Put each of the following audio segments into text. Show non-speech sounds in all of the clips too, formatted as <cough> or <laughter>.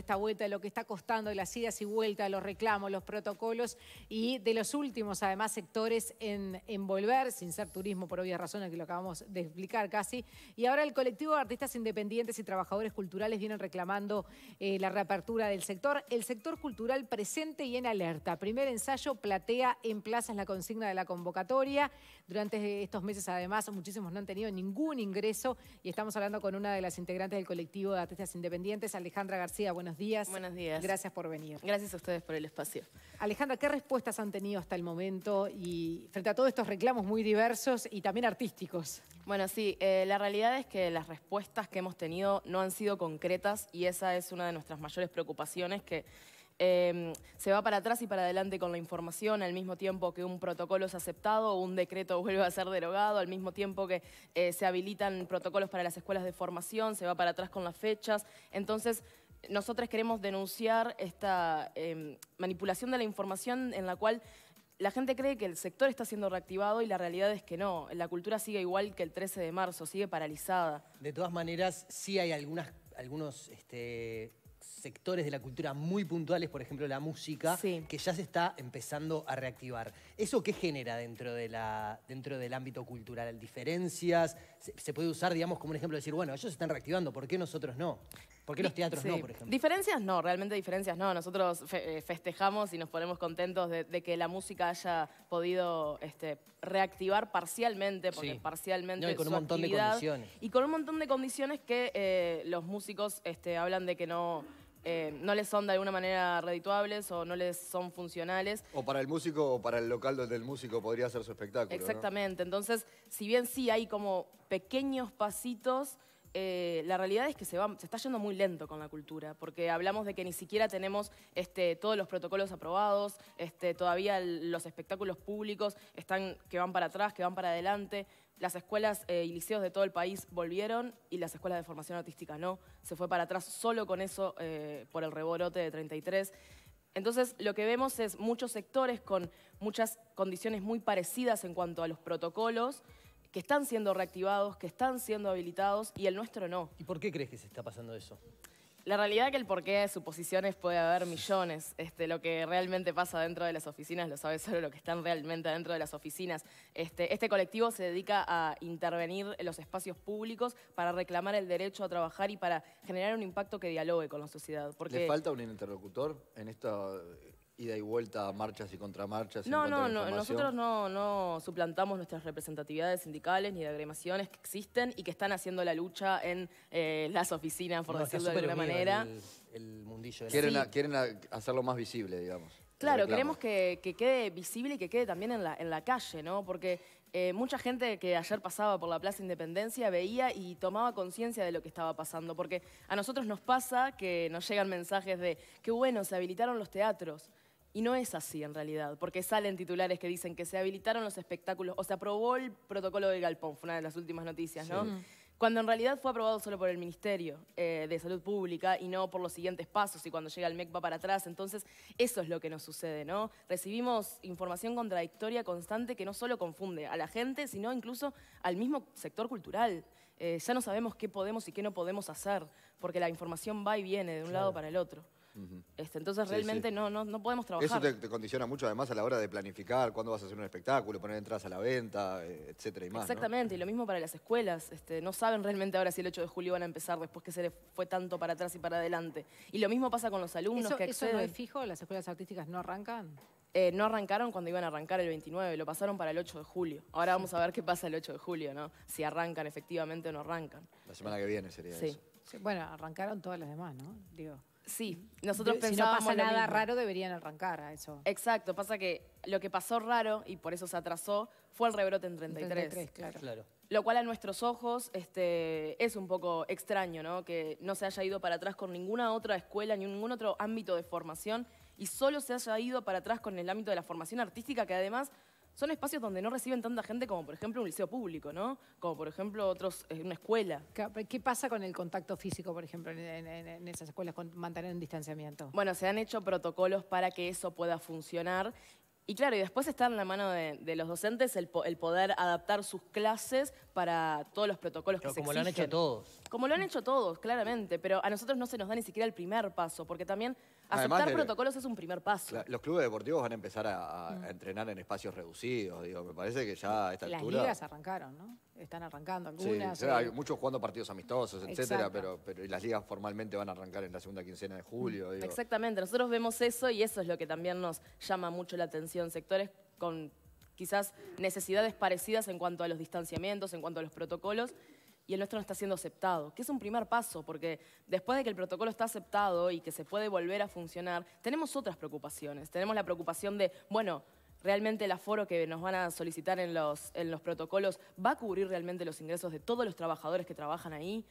esta vuelta, de lo que está costando, de las idas y vueltas, los reclamos, los protocolos y de los últimos, además, sectores en, volver, sin ser turismo por obvias razones que lo acabamos de explicar casi. Y ahora el colectivo de artistas independientes y trabajadores culturales vienen reclamando eh, la reapertura del sector. El sector cultural presente y en alerta. Primer ensayo, platea en plazas la consigna de la convocatoria. Durante estos meses, además, muchísimos no han tenido ningún ingreso y estamos hablando con una de las integrantes del colectivo de artistas independientes, Alejandra García buenos días. días. Gracias por venir. Gracias a ustedes por el espacio. Alejandra, ¿qué respuestas han tenido hasta el momento y frente a todos estos reclamos muy diversos y también artísticos? Bueno, sí, eh, la realidad es que las respuestas que hemos tenido no han sido concretas y esa es una de nuestras mayores preocupaciones que... Em, se va para atrás y para adelante con la información, al mismo tiempo que un protocolo es aceptado, un decreto <laughs> vuelve a ser derogado, al mismo tiempo que eh, se habilitan protocolos para las escuelas de formación, se va para atrás con las fechas. Entonces, nosotros queremos denunciar esta em, manipulación de la información en la cual la gente cree que el sector está siendo reactivado y la realidad es que no. La cultura sigue igual que el 13 de marzo, sigue paralizada. De todas maneras, sí hay algunas, algunos este, sectores de la cultura muy puntuales, por ejemplo la música, que ya se está empezando a reactivar. ¿Eso qué genera dentro, de dentro del ámbito cultural? ¿Diferencias? Se, puede usar, digamos, como un ejemplo de decir, bueno, ellos se están reactivando, ¿por qué nosotros no? ¿Por qué los teatros no, por ejemplo? Diferencias no, realmente diferencias no. Nosotros eh, festejamos y nos ponemos contentos de, que la música haya podido este, reactivar parcialmente, porque parcialmente. No, y con un montón de condiciones. Y con un montón de condiciones que eh, los músicos este, hablan de que no eh, no les son de alguna manera redituables o no les son funcionales. O para el músico o para el local donde el músico podría hacer su espectáculo. Exactamente. Entonces, si bien sí hay como pequeños pasitos, eh, la realidad es que se, va, se está yendo muy lento con la cultura, porque hablamos de que ni siquiera tenemos este, todos los protocolos aprobados, este, todavía los espectáculos públicos están que van para atrás, que van para adelante. Las escuelas eh, y liceos de todo el país volvieron y las escuelas de formación artística no. Se fue para atrás solo con eso eh, por el reborote de 33. Entonces, lo que vemos es muchos sectores con muchas condiciones muy parecidas en cuanto a los protocolos que están siendo reactivados, que están siendo habilitados y el nuestro no. ¿Y por qué crees que se está pasando eso? La realidad es que el porqué de suposiciones puede haber millones. Este, lo que realmente pasa dentro de las oficinas lo sabe solo lo que están realmente dentro de las oficinas. Este, este, colectivo se dedica a intervenir en los espacios públicos para reclamar el derecho a trabajar y para generar un impacto que dialogue con la sociedad. ¿Le falta un interlocutor en esta da y vuelta, marchas y contramarchas. No, no, nosotros no, no suplantamos nuestras representatividades sindicales ni de agremaciones que existen y que están haciendo la lucha en eh, las oficinas, por decirlo de alguna manera. quieren, quieren hacerlo más visible, digamos. Claro, queremos que, quede visible y que quede también en la, en la calle, ¿no? Porque eh, mucha gente que ayer pasaba por la Plaza Independencia veía y tomaba conciencia de lo que estaba pasando. Porque a nosotros nos pasa que nos llegan mensajes de qué bueno, se habilitaron los teatros. Y no es así en realidad, porque salen titulares que dicen que se habilitaron los espectáculos, o se aprobó el protocolo de galpón, fue una de las últimas noticias, ¿no? Cuando en realidad fue aprobado solo por el Ministerio eh, de Salud Pública y no por los siguientes pasos, y cuando llega el MEC va para atrás. Entonces, eso es lo que nos sucede, ¿no? Recibimos información contradictoria constante que no solo confunde a la gente, sino incluso al mismo sector cultural. Eh, ya no sabemos qué podemos y qué no podemos hacer, porque la información va y viene de un lado para el otro. Este, entonces realmente No, no, podemos trabajar. Eso te, condiciona mucho además a la hora de planificar cuándo vas a hacer un espectáculo, poner entradas a la venta, eh, etcétera y más. Exactamente, y lo mismo para las escuelas. Este, no saben realmente ahora si el 8 de julio van a empezar después que se fue tanto para atrás y para adelante. Y lo mismo pasa con los alumnos que acceden. ¿Eso no es fijo? ¿Las escuelas artísticas no arrancan? Eh, no arrancaron cuando iban a arrancar el 29, lo pasaron para el 8 de julio. Ahora vamos a ver qué pasa el 8 de julio, ¿no? Si arrancan efectivamente o no arrancan. La semana que viene sería eso. bueno, arrancaron todas las demás, ¿no? Digo. Sí, nosotros pensábamos. Si no pasa nada raro, deberían arrancar a eso. Exacto, pasa que lo que pasó raro y por eso se atrasó fue el rebrote en 33. claro. claro. Lo cual a nuestros ojos este, es un poco extraño, ¿no? Que no se haya ido para atrás con ninguna otra escuela ni ningún otro ámbito de formación y solo se haya ido para atrás con el ámbito de la formación artística, que además son espacios donde no reciben tanta gente como, por ejemplo, un liceo público, ¿no? Como, por ejemplo, otros, eh, una escuela. ¿Qué pasa con el contacto físico, por ejemplo, en, esas escuelas, con mantener un distanciamiento? Bueno, se han hecho protocolos para que eso pueda funcionar. Y claro, y después está en la mano de, los docentes el, poder adaptar sus clases para todos los protocolos que como se Como lo han hecho todos. Como lo han hecho todos, claramente. Pero a nosotros no se nos da ni siquiera el primer paso, porque también Aceptar protocolos es un primer paso. los clubes deportivos van a empezar a, mm. entrenar en espacios reducidos. Digo, me parece que ya a esta Las ligas arrancaron, ¿no? Están arrancando algunas. Sí, eh. hay muchos jugando partidos amistosos, etcétera, pero, las ligas formalmente van a arrancar en la segunda quincena de julio. Mm, exactamente. Nosotros vemos eso y eso es lo que también nos llama mucho la atención. Sectores con quizás necesidades parecidas en cuanto a los distanciamientos, en cuanto a los protocolos, y el nuestro no está siendo aceptado, que es un primer paso, porque después de que el protocolo está aceptado y que se puede volver a funcionar, tenemos otras preocupaciones. Tenemos la preocupación de, bueno, realmente el aforo que nos van a solicitar en los, en los protocolos va a cubrir realmente los ingresos de todos los trabajadores que trabajan ahí.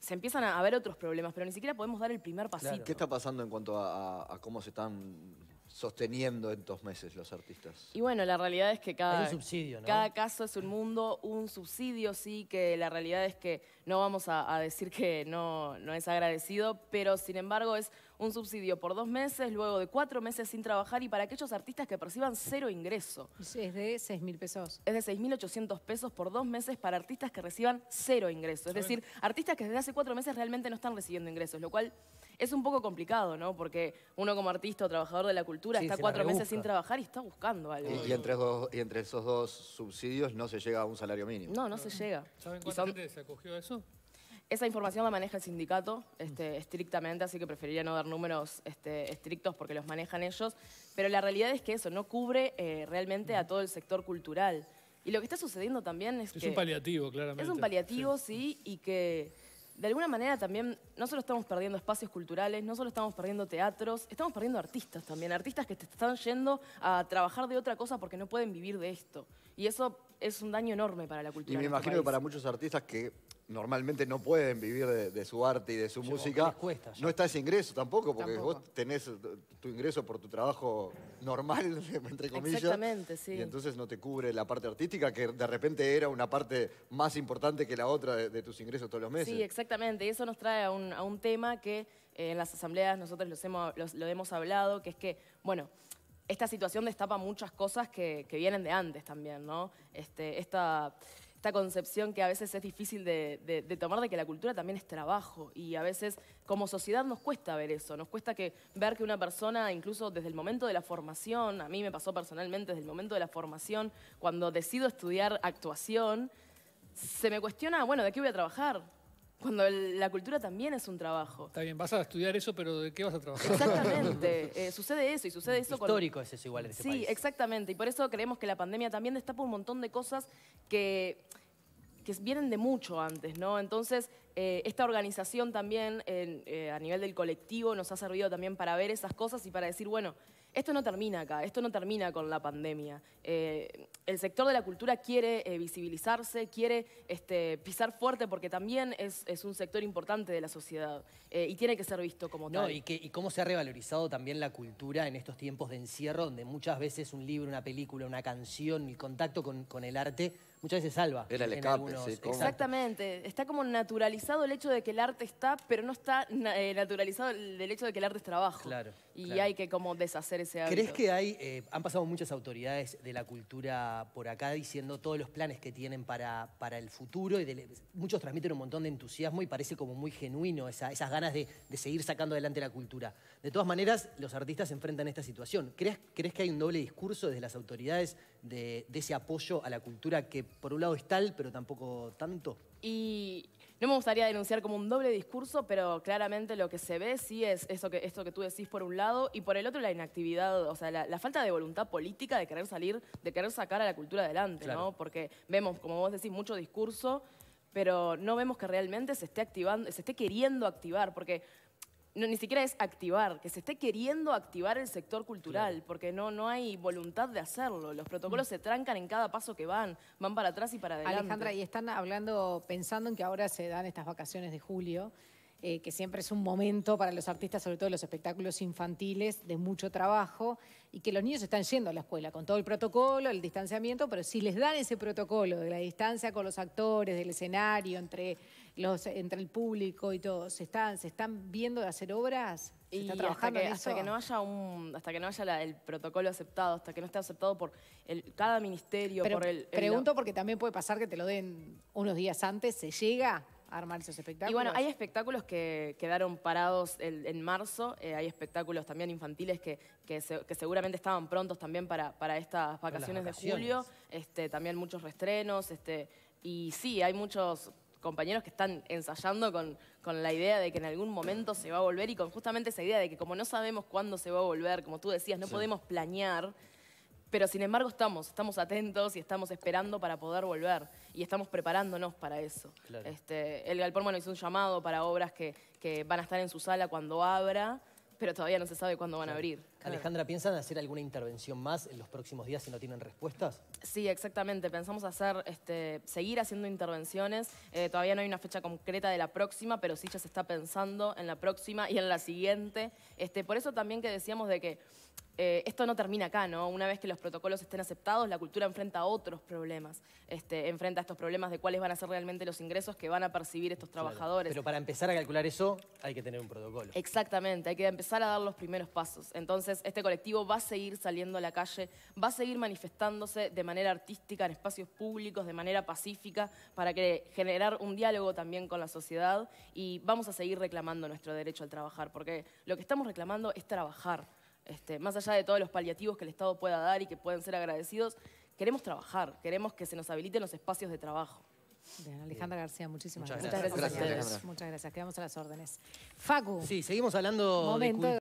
Se empiezan a ver otros problemas, pero ni siquiera podemos dar el primer pasito. ¿Qué está pasando en cuanto a cómo se están sosteniendo en dos meses los artistas? Y bueno, la realidad es que cada, subsidio, cada caso es un mundo, un subsidio sí, que la realidad es que no vamos a, decir que no, no es agradecido, pero sin embargo es un subsidio por dos meses, luego de cuatro meses sin trabajar y para aquellos artistas que perciban cero ingreso. Es de seis mil pesos. Es de 6.800 pesos por dos meses para artistas que reciban cero ingreso. Es decir, artistas que desde hace cuatro meses realmente no están recibiendo ingresos, lo cual es un poco complicado, ¿no? Porque uno como artista o trabajador de la cultura está cuatro meses sin trabajar y está buscando algo. Y, entre esos dos subsidios no se llega a un salario mínimo. No, no, se llega. ¿Saben cuánto se acogió eso? Esa información la maneja el sindicato mm. este, estrictamente, así que preferiría no dar números este, estrictos porque los manejan ellos. Pero la realidad es que eso no cubre eh, realmente a mm. todo el sector cultural. Y lo que está sucediendo también es, que... Es un paliativo, claramente. Es un paliativo, sí. y que de alguna manera también no solo estamos perdiendo espacios culturales, no solo estamos perdiendo teatros, estamos perdiendo artistas también, artistas que te están yendo a trabajar de otra cosa porque no pueden vivir de esto. Y eso es un daño enorme para la cultura. Y me este imagino que para muchos artistas que normalmente no pueden vivir de, su arte y de su música. no está ese ingreso tampoco, porque vos tenés tu ingreso por tu trabajo normal, <laughs> entre comillas. Exactamente, sí. Y entonces no te cubre la parte artística, que de repente era una parte más importante que la otra de, tus ingresos todos los meses. Sí, exactamente. Y eso nos trae a un, tema que eh, en las asambleas nosotros hemos, lo hemos hablado, que es que, bueno, esta situación destapa muchas cosas que, vienen de antes también, ¿no? Este, esta esta concepción que a veces es difícil de, tomar de que la cultura también es trabajo y a veces como sociedad nos cuesta ver eso, nos cuesta que, ver que una persona incluso desde el momento de la formación, a mí me pasó personalmente desde el momento de la formación, cuando decido estudiar actuación, se me cuestiona, bueno, ¿de qué voy a trabajar? cuando la cultura también es un trabajo. Está bien, vas a estudiar eso, pero ¿de qué vas a trabajar? Exactamente, eh, sucede eso y sucede eso Histórico es eso igual en este sí, Sí, exactamente, y por eso creemos que la pandemia también destapa un montón de cosas que vienen de mucho antes, ¿no? Entonces, eh, esta organización también eh, a nivel del colectivo nos ha servido también para ver esas cosas y para decir, bueno, esto no termina acá, esto no termina con la pandemia. Eh, el sector de la cultura quiere eh, visibilizarse, quiere este, pisar fuerte porque también es, un sector importante de la sociedad eh, y tiene que ser visto como no, tal. Y, y cómo se ha revalorizado también la cultura en estos tiempos de encierro, donde muchas veces un libro, una película, una canción, el contacto con, el arte muchas veces salva. Era el escape, Exactamente. Está como naturalizado el hecho de que el arte está, pero no está naturalizado el hecho de que el arte es trabajo. Claro y hay que como deshacer ese hábito. ¿Crees que hay, eh, han pasado muchas autoridades de la cultura por acá diciendo todos los planes que tienen para, para el futuro y muchos transmiten un montón de entusiasmo y parece como muy genuino esas ganas de, seguir sacando adelante la cultura. De todas maneras, los artistas se enfrentan a esta situación. ¿Crees, ¿Crees que hay un doble discurso desde las autoridades de, de ese apoyo a la cultura que por un lado es tal, pero tampoco tanto? Y no me gustaría denunciar como un doble discurso, pero claramente lo que se ve sí es eso que, esto que tú decís por un lado y por el otro la inactividad, o sea, la, falta de voluntad política de querer salir, de querer sacar a la cultura adelante, ¿no? Porque vemos, como vos decís, mucho discurso, pero no vemos que realmente se esté activando, se esté queriendo activar, porque no, ni siquiera es activar, que se esté queriendo activar el sector cultural, porque no, no hay voluntad de hacerlo. Los protocolos mm. se trancan en cada paso que van, van para atrás y para adelante. Alejandra, y están hablando, pensando en que ahora se dan estas vacaciones de julio, eh, que siempre es un momento para los artistas, sobre todo los espectáculos infantiles, de mucho trabajo, y que los niños están yendo a la escuela con todo el protocolo, el distanciamiento, pero si les dan ese protocolo de la distancia con los actores, del escenario, entre los, entre el público y todo, ¿se están, se están viendo de hacer obras? y está trabajando hasta que, en eso? hasta que no haya hasta que no haya el protocolo aceptado, hasta que no esté aceptado por el, cada ministerio, el, Pregunto porque también puede pasar que te lo den unos días antes, ¿se llega? A armar esos espectáculos. Y bueno, hay espectáculos que quedaron parados en marzo, eh, hay espectáculos también infantiles que, seguramente estaban prontos también para, para estas vacaciones, de julio, este, también muchos restrenos, este, y sí, hay muchos compañeros que están ensayando con, con, la idea de que en algún momento se va a volver y con justamente esa idea de que como no sabemos cuándo se va a volver, como tú decías, no podemos planear, pero sin embargo estamos, estamos atentos y estamos esperando para poder volver y estamos preparándonos para eso. Este, el Galpón, hizo un llamado para obras que, que van a estar en su sala cuando abra pero todavía no se sabe cuándo van a abrir. Alejandra, ¿piensan hacer alguna intervención más en los próximos días si no tienen respuestas? Sí, exactamente. Pensamos hacer, este, seguir haciendo intervenciones. Eh, todavía no hay una fecha concreta de la próxima, pero sí ya se está pensando en la próxima y en la siguiente. Este, por eso también que decíamos de que eh, esto no termina acá, ¿no? Una vez que los protocolos estén aceptados, la cultura enfrenta otros problemas. Este, enfrenta estos problemas de cuáles van a ser realmente los ingresos que van a percibir estos trabajadores. pero para empezar a calcular eso, hay que tener un protocolo. Exactamente, hay que empezar a dar los primeros pasos. Entonces, este colectivo va a seguir saliendo a la calle, va a seguir manifestándose de manera artística en espacios públicos, de manera pacífica, para generar un diálogo también con la sociedad y vamos a seguir reclamando nuestro derecho al trabajar, porque lo que estamos reclamando es trabajar. Este, más allá de todos los paliativos que el Estado pueda dar y que pueden ser agradecidos, queremos trabajar, queremos que se nos habiliten los espacios de trabajo. Bien, Alejandra García, muchísimas Muchas gracias. Muchas gracias, Muchas gracias, quedamos a las órdenes. Facu. Sí, seguimos hablando de...